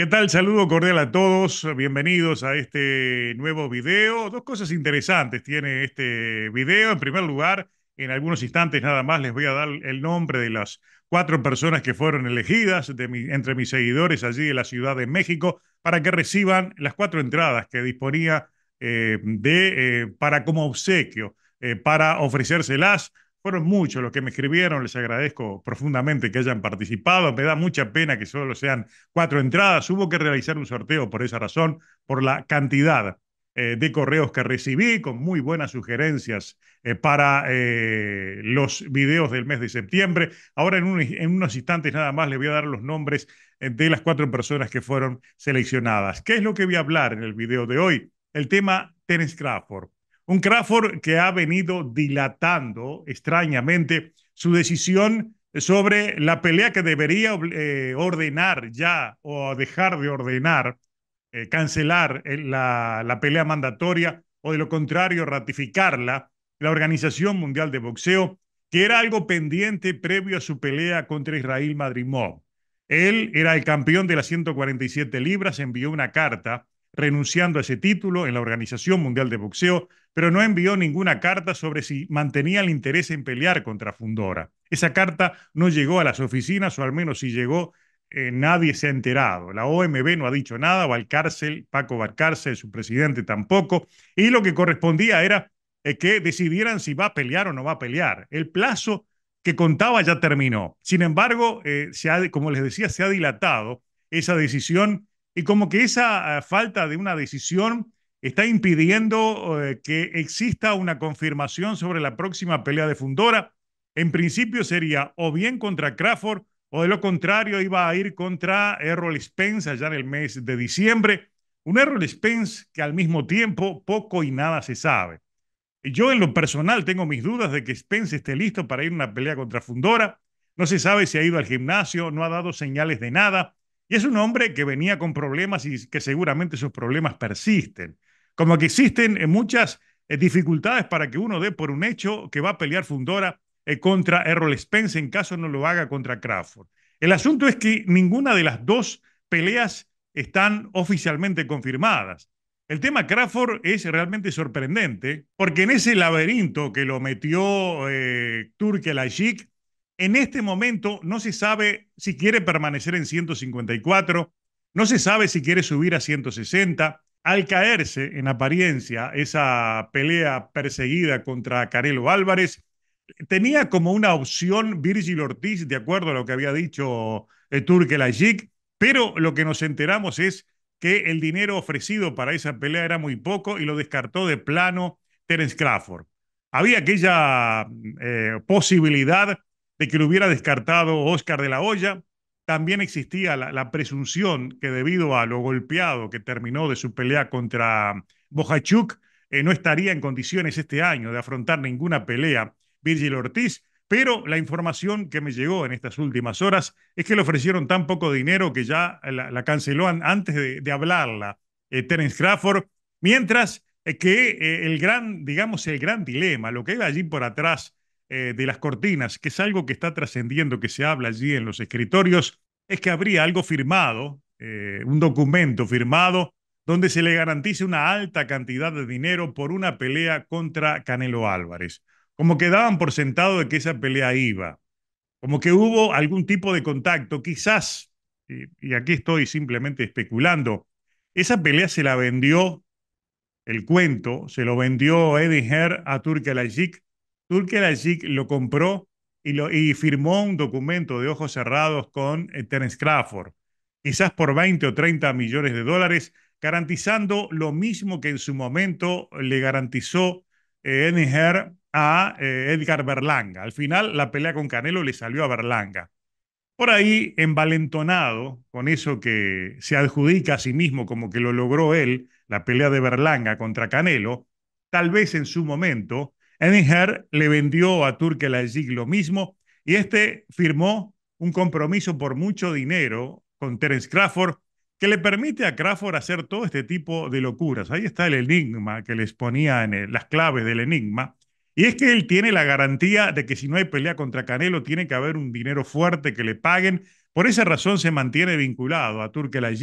¿Qué tal? Saludo cordial a todos. Bienvenidos a este nuevo video. Dos cosas interesantes tiene este video. En primer lugar, en algunos instantes nada más les voy a dar el nombre de las cuatro personas que fueron elegidas entre mis seguidores allí de la Ciudad de México para que reciban las cuatro entradas que disponía eh, de, eh, para como obsequio, eh, para ofrecérselas fueron muchos los que me escribieron, les agradezco profundamente que hayan participado. Me da mucha pena que solo sean cuatro entradas. Hubo que realizar un sorteo por esa razón, por la cantidad eh, de correos que recibí, con muy buenas sugerencias eh, para eh, los videos del mes de septiembre. Ahora en, unos instantes nada más les voy a dar los nombres de las cuatro personas que fueron seleccionadas. ¿Qué es lo que voy a hablar en el video de hoy? El tema Tennis Crawford. Un Crawford que ha venido dilatando extrañamente su decisión sobre la pelea que debería eh, ordenar ya o dejar de ordenar, eh, cancelar eh, la, la pelea mandatoria o de lo contrario ratificarla, la Organización Mundial de Boxeo, que era algo pendiente previo a su pelea contra Israel Madrimov. Él era el campeón de las 147 libras, envió una carta renunciando a ese título en la Organización Mundial de Boxeo, pero no envió ninguna carta sobre si mantenía el interés en pelear contra Fundora. Esa carta no llegó a las oficinas, o al menos si llegó, eh, nadie se ha enterado. La OMB no ha dicho nada, Valcárcel, Paco Valcárcel, su presidente tampoco, y lo que correspondía era eh, que decidieran si va a pelear o no va a pelear. El plazo que contaba ya terminó. Sin embargo, eh, se como les decía, se ha dilatado esa decisión y como que esa eh, falta de una decisión está impidiendo eh, que exista una confirmación sobre la próxima pelea de Fundora. En principio sería o bien contra Crawford o de lo contrario iba a ir contra Errol Spence allá en el mes de diciembre. Un Errol Spence que al mismo tiempo poco y nada se sabe. Yo en lo personal tengo mis dudas de que Spence esté listo para ir a una pelea contra Fundora. No se sabe si ha ido al gimnasio, no ha dado señales de nada. Y es un hombre que venía con problemas y que seguramente esos problemas persisten. Como que existen eh, muchas eh, dificultades para que uno dé por un hecho que va a pelear Fundora eh, contra Errol Spence en caso no lo haga contra Crawford. El asunto es que ninguna de las dos peleas están oficialmente confirmadas. El tema Crawford es realmente sorprendente porque en ese laberinto que lo metió eh, Turkel en este momento no se sabe si quiere permanecer en 154, no se sabe si quiere subir a 160. Al caerse en apariencia esa pelea perseguida contra Carelo Álvarez, tenía como una opción Virgil Ortiz, de acuerdo a lo que había dicho eh, Turkel Ajik, pero lo que nos enteramos es que el dinero ofrecido para esa pelea era muy poco y lo descartó de plano Terence Crawford. Había aquella eh, posibilidad de que lo hubiera descartado Oscar de la Hoya. También existía la, presunción que debido a lo golpeado que terminó de su pelea contra Bojachuk, eh, no estaría en condiciones este año de afrontar ninguna pelea Virgil Ortiz. Pero la información que me llegó en estas últimas horas es que le ofrecieron tan poco dinero que ya la, canceló antes de, hablarla eh, Terence Crawford. Mientras eh, que el gran, digamos, el gran dilema, lo que iba allí por atrás eh, de las cortinas, que es algo que está trascendiendo, que se habla allí en los escritorios, es que habría algo firmado, eh, un documento firmado, donde se le garantice una alta cantidad de dinero por una pelea contra Canelo Álvarez. Como que daban por sentado de que esa pelea iba, como que hubo algún tipo de contacto, quizás, y, aquí estoy simplemente especulando, esa pelea se la vendió el cuento, se lo vendió Eddie a Turk Alajic Turkey Ajik lo compró y, firmó un documento de ojos cerrados con eh, Terence Crawford, quizás por 20 o 30 millones de dólares, garantizando lo mismo que en su momento le garantizó eh, a eh, Edgar Berlanga. Al final, la pelea con Canelo le salió a Berlanga. Por ahí, envalentonado con eso que se adjudica a sí mismo como que lo logró él, la pelea de Berlanga contra Canelo, tal vez en su momento Edinger le vendió a Turkel lo mismo y este firmó un compromiso por mucho dinero con Terence Crawford que le permite a Crawford hacer todo este tipo de locuras. Ahí está el enigma que les ponía en las claves del enigma. Y es que él tiene la garantía de que si no hay pelea contra Canelo, tiene que haber un dinero fuerte que le paguen. Por esa razón se mantiene vinculado a Turkel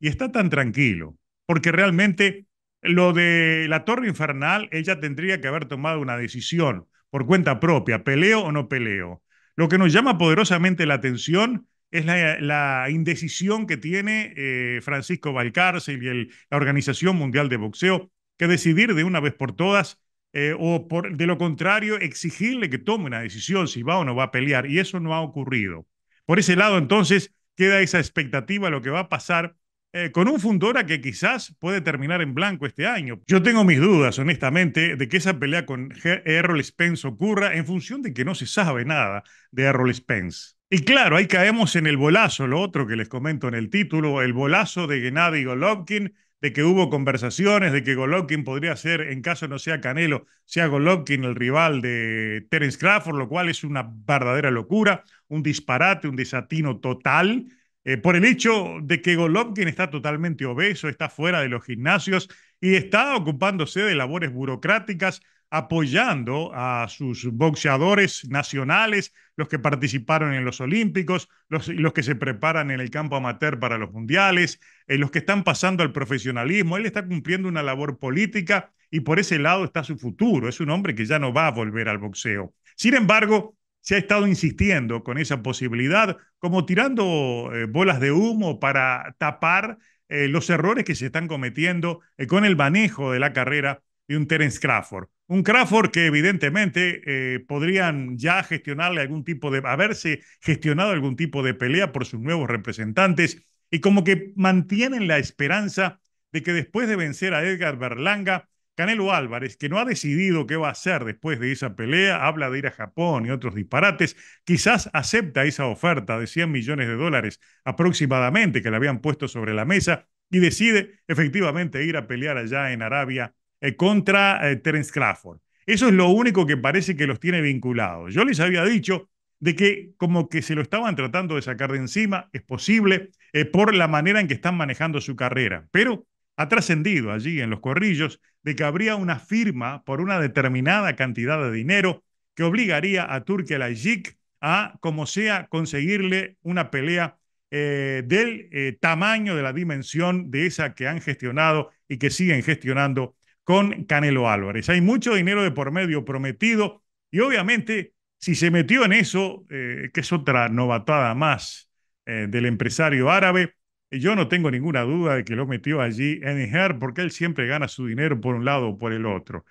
y está tan tranquilo, porque realmente lo de la Torre Infernal, ella tendría que haber tomado una decisión por cuenta propia, peleo o no peleo. Lo que nos llama poderosamente la atención es la, indecisión que tiene eh, Francisco Valcárcel y la Organización Mundial de Boxeo, que decidir de una vez por todas eh, o de lo contrario exigirle que tome una decisión si va o no va a pelear, y eso no ha ocurrido. Por ese lado, entonces, queda esa expectativa, de lo que va a pasar eh, con un Fundora que quizás puede terminar en blanco este año. Yo tengo mis dudas, honestamente, de que esa pelea con Errol Spence ocurra en función de que no se sabe nada de Errol Spence. Y claro, ahí caemos en el bolazo, lo otro que les comento en el título, el bolazo de Gennady Golovkin, de que hubo conversaciones, de que Golovkin podría ser, en caso no sea Canelo, sea Golovkin el rival de Terence Crawford, lo cual es una verdadera locura, un disparate, un desatino total eh, por el hecho de que Golovkin está totalmente obeso, está fuera de los gimnasios y está ocupándose de labores burocráticas, apoyando a sus boxeadores nacionales, los que participaron en los Olímpicos, los, que se preparan en el campo amateur para los mundiales, eh, los que están pasando al profesionalismo. Él está cumpliendo una labor política y por ese lado está su futuro. Es un hombre que ya no va a volver al boxeo. Sin embargo, se ha estado insistiendo con esa posibilidad, como tirando eh, bolas de humo para tapar eh, los errores que se están cometiendo eh, con el manejo de la carrera de un Terence Crawford. Un Crawford que evidentemente podrían ya gestionarle algún tipo de, haberse gestionado algún tipo de pelea por sus nuevos representantes y como que mantienen la esperanza de que después de vencer a Edgar Berlanga, Canelo Álvarez, que no ha decidido qué va a hacer después de esa pelea, habla de ir a Japón y otros disparates, quizás acepta esa oferta de 100 millones de dólares aproximadamente que le habían puesto sobre la mesa y decide efectivamente ir a pelear allá en Arabia eh, contra eh, Terence Crawford. Eso es lo único que parece que los tiene vinculados. Yo les había dicho de que como que se lo estaban tratando de sacar de encima, es posible, eh, por la manera en que están manejando su carrera, pero ha trascendido allí en los corrillos de que habría una firma por una determinada cantidad de dinero que obligaría a Turkel Ajik a, como sea, conseguirle una pelea eh, del eh, tamaño, de la dimensión de esa que han gestionado y que siguen gestionando con Canelo Álvarez. Hay mucho dinero de por medio prometido y obviamente si se metió en eso, eh, que es otra novatada más del empresario árabe, yo no tengo ninguna duda de que lo metió allí en porque él siempre gana su dinero por un lado o por el otro.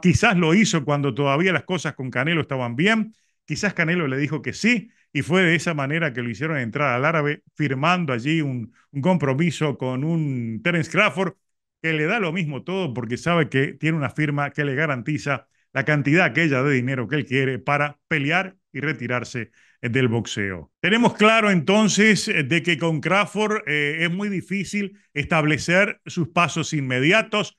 Quizás lo hizo cuando todavía las cosas con Canelo estaban bien, quizás Canelo le dijo que sí y fue de esa manera que lo hicieron entrar al árabe firmando allí un, compromiso con un Terence Crawford que le da lo mismo todo porque sabe que tiene una firma que le garantiza la cantidad aquella de dinero que él quiere para pelear y retirarse eh, del boxeo. Tenemos claro entonces eh, de que con Crawford eh, es muy difícil establecer sus pasos inmediatos.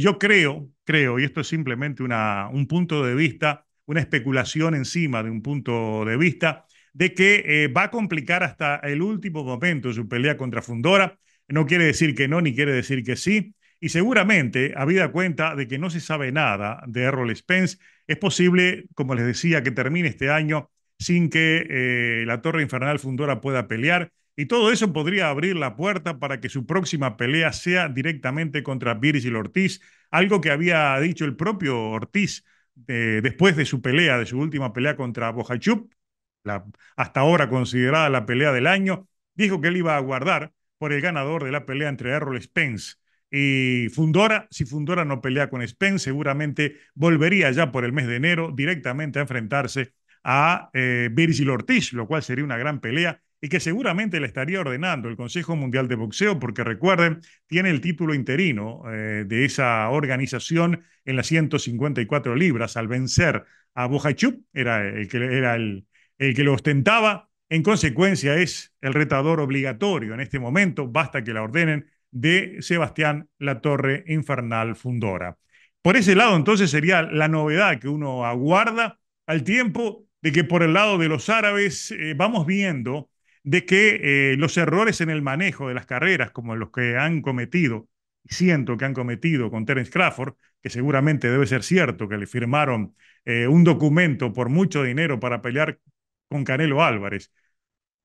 yo creo, creo, y esto es simplemente una, un punto de vista, una especulación encima de un punto de vista, de que va a complicar hasta el último momento su pelea contra Fundora. No quiere decir que no, ni quiere decir que sí. Y seguramente, habida cuenta de que no se sabe nada de Errol Spence, es posible, como les decía, que termine este año sin que eh, la Torre Infernal Fundora pueda pelear. Y todo eso podría abrir la puerta para que su próxima pelea sea directamente contra Virgil Ortiz, algo que había dicho el propio Ortiz eh, después de su pelea, de su última pelea contra Bojachup, la hasta ahora considerada la pelea del año. Dijo que él iba a guardar por el ganador de la pelea entre Errol Spence y Fundora, si Fundora no pelea con Spence, seguramente volvería ya por el mes de enero directamente a enfrentarse a eh, Virgil Ortiz, lo cual sería una gran pelea y que seguramente le estaría ordenando el Consejo Mundial de Boxeo, porque recuerden, tiene el título interino eh, de esa organización en las 154 libras al vencer a Bojachup, era, el que, era el, el que lo ostentaba. En consecuencia, es el retador obligatorio en este momento, basta que la ordenen de Sebastián Torre Infernal Fundora. Por ese lado, entonces, sería la novedad que uno aguarda al tiempo de que por el lado de los árabes eh, vamos viendo de que eh, los errores en el manejo de las carreras, como los que han cometido, siento que han cometido con Terence Crawford, que seguramente debe ser cierto que le firmaron eh, un documento por mucho dinero para pelear con Canelo Álvarez,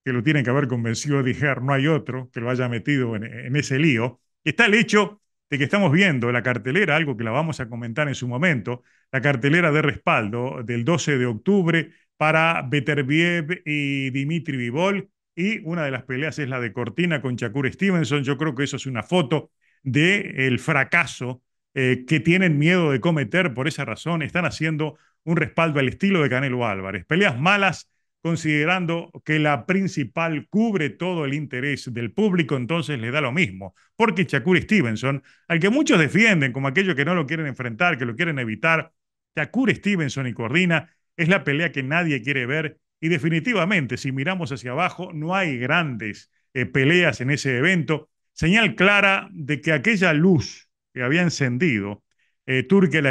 que lo tienen que haber convencido de no hay otro que lo haya metido en, ese lío, está el hecho de que estamos viendo la cartelera, algo que la vamos a comentar en su momento, la cartelera de respaldo del 12 de octubre para veterbiev y Dimitri Vivol, y una de las peleas es la de Cortina con Shakur Stevenson. Yo creo que eso es una foto del el fracaso eh, que tienen miedo de cometer por esa razón. Están haciendo un respaldo al estilo de Canelo Álvarez. Peleas malas considerando que la principal cubre todo el interés del público, entonces le da lo mismo. Porque Shakur Stevenson, al que muchos defienden como aquellos que no lo quieren enfrentar, que lo quieren evitar, Shakur Stevenson y Cordina es la pelea que nadie quiere ver y definitivamente si miramos hacia abajo no hay grandes eh, peleas en ese evento. Señal clara de que aquella luz que había encendido eh, Turkel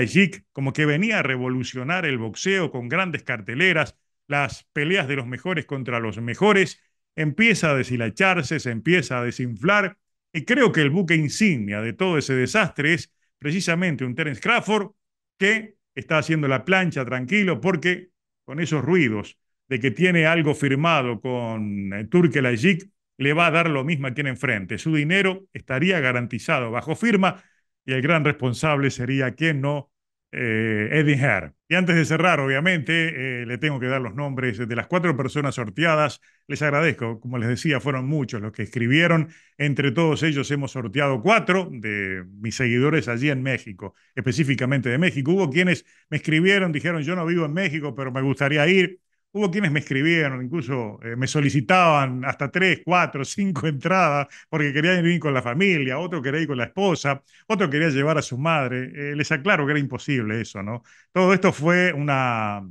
como que venía a revolucionar el boxeo con grandes carteleras, las peleas de los mejores contra los mejores, empieza a deshilacharse, se empieza a desinflar, y creo que el buque insignia de todo ese desastre es precisamente un Terence Crawford que está haciendo la plancha tranquilo porque con esos ruidos de que tiene algo firmado con el eh, Ajik, le va a dar lo mismo a quien enfrente. Su dinero estaría garantizado bajo firma y el gran responsable sería quien no eh, Eddie Herr. Y antes de cerrar, obviamente, eh, le tengo que dar los nombres de las cuatro personas sorteadas. Les agradezco, como les decía, fueron muchos los que escribieron. Entre todos ellos hemos sorteado cuatro de mis seguidores allí en México, específicamente de México. Hubo quienes me escribieron, dijeron, yo no vivo en México, pero me gustaría ir. Hubo quienes me escribieron, incluso eh, me solicitaban hasta tres, cuatro, cinco entradas porque querían ir con la familia, otro quería ir con la esposa, otro quería llevar a su madre. Eh, les aclaro que era imposible eso, ¿no? Todo esto fue una,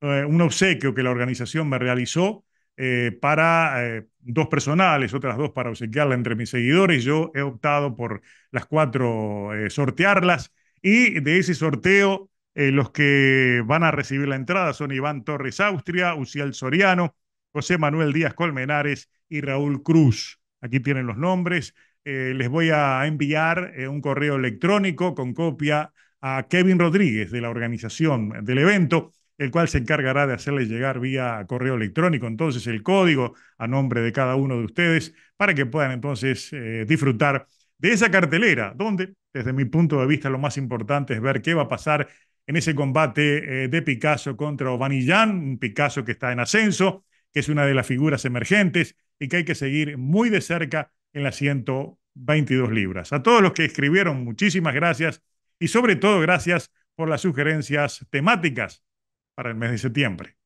eh, un obsequio que la organización me realizó para dos personales, otras dos para obsequiarla entre mis seguidores. Yo he optado por las cuatro sortearlas y de ese sorteo eh, los que van a recibir la entrada son Iván Torres Austria, Uciel Soriano, José Manuel Díaz Colmenares y Raúl Cruz. Aquí tienen los nombres. Eh, les voy a enviar eh, un correo electrónico con copia a Kevin Rodríguez de la organización del evento, el cual se encargará de hacerles llegar vía correo electrónico entonces el código a nombre de cada uno de ustedes para que puedan entonces disfrutar de esa cartelera, donde desde mi punto de vista lo más importante es ver qué va a pasar en ese combate eh, de Picasso contra Vanillan, un Picasso que está en ascenso, que es una de las figuras emergentes y que hay que seguir muy de cerca en las 122 libras. A todos los que escribieron, muchísimas gracias y sobre todo gracias por las sugerencias temáticas para el mes de septiembre.